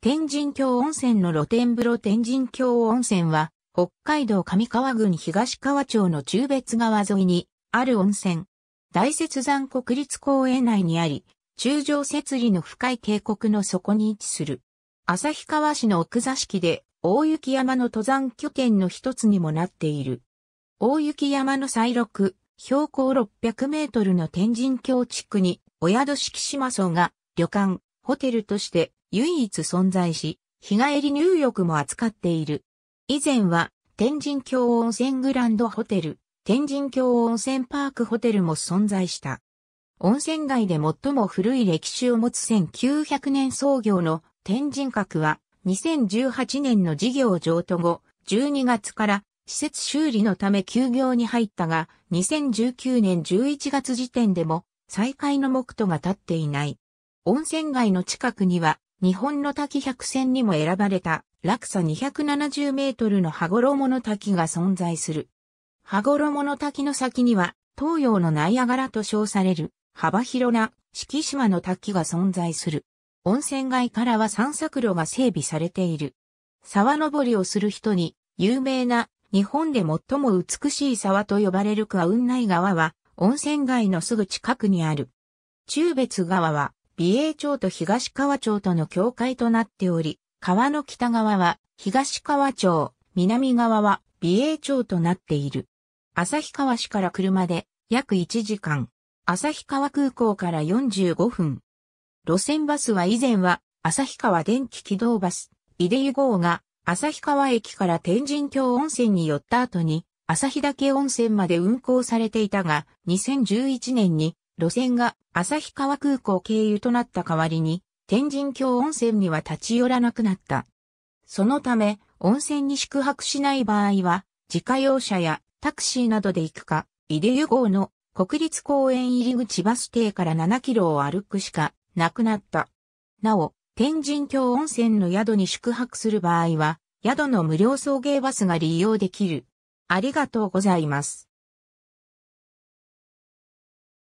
天神峡温泉の露天風呂天神峡温泉は、北海道上川郡東川町の中別川沿いにある温泉。大雪山国立公園内にあり、中上雪里の深い渓谷の底に位置する。旭川市の奥座敷で、大雪山の登山拠点の一つにもなっている。大雪山の最録、標高600メートルの天神峡地区に、お宿敷島荘が、旅館、ホテルとして唯一存在し、日帰り入浴も扱っている。以前は、天神峡温泉グランドホテル、天神峡温泉パークホテルも存在した。温泉街で最も古い歴史を持つ1900年創業の天神閣は、2018年の事業譲渡後、12月から施設修理のため休業に入ったが、2019年11月時点でも再開の目途が立っていない。温泉街の近くには、日本の滝百選にも選ばれた、落差270メートルの羽衣の滝が存在する。羽衣の滝の先には、東洋のナイアガラと称される、幅広な四季島の滝が存在する。温泉街からは散策路が整備されている。沢登りをする人に、有名な日本で最も美しい沢と呼ばれるク雲内川は、温泉街のすぐ近くにある。中別川は、美瑛町と東川町との境界となっており、川の北側は東川町、南側は美瑛町となっている。旭川市から車で約1時間。旭川空港から45分。路線バスは以前は旭川電気軌道バス、イデユ号が旭川駅から天神峡温泉に寄った後に旭岳温泉まで運行されていたが、2011年に路線が旭川空港経由となった代わりに、天神峡温泉には立ち寄らなくなった。そのため、温泉に宿泊しない場合は、自家用車やタクシーなどで行くか、井出湯号の国立公園入り口バス停から7キロを歩くしかなくなった。なお、天神峡温泉の宿に宿泊する場合は、宿の無料送迎バスが利用できる。ありがとうございます。